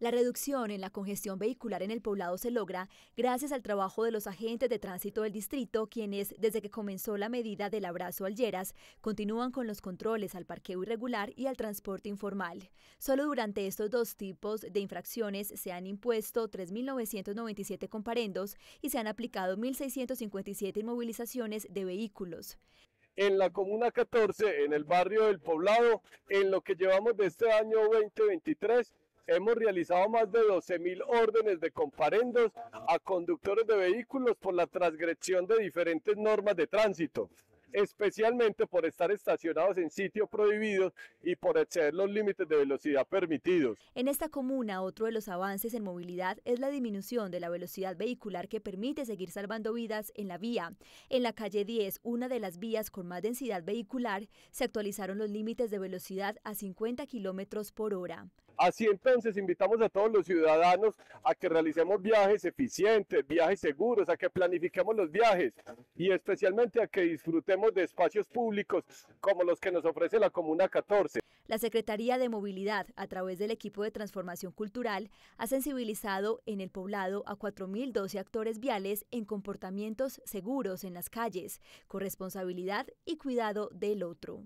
La reducción en la congestión vehicular en el poblado se logra gracias al trabajo de los agentes de tránsito del distrito, quienes, desde que comenzó la medida del abrazo al Lleras, continúan con los controles al parqueo irregular y al transporte informal. Solo durante estos dos tipos de infracciones se han impuesto 3.997 comparendos y se han aplicado 1.657 inmovilizaciones de vehículos en la comuna 14, en el barrio del Poblado, en lo que llevamos de este año 2023, Hemos realizado más de 12.000 órdenes de comparendos a conductores de vehículos por la transgresión de diferentes normas de tránsito especialmente por estar estacionados en sitios prohibidos y por exceder los límites de velocidad permitidos. En esta comuna, otro de los avances en movilidad es la disminución de la velocidad vehicular que permite seguir salvando vidas en la vía. En la calle 10, una de las vías con más densidad vehicular, se actualizaron los límites de velocidad a 50 kilómetros por hora. Así entonces invitamos a todos los ciudadanos a que realicemos viajes eficientes, viajes seguros, a que planifiquemos los viajes y especialmente a que disfrutemos de espacios públicos como los que nos ofrece la Comuna 14. La Secretaría de Movilidad, a través del equipo de transformación cultural, ha sensibilizado en el poblado a 4.012 actores viales en comportamientos seguros en las calles, con responsabilidad y cuidado del otro.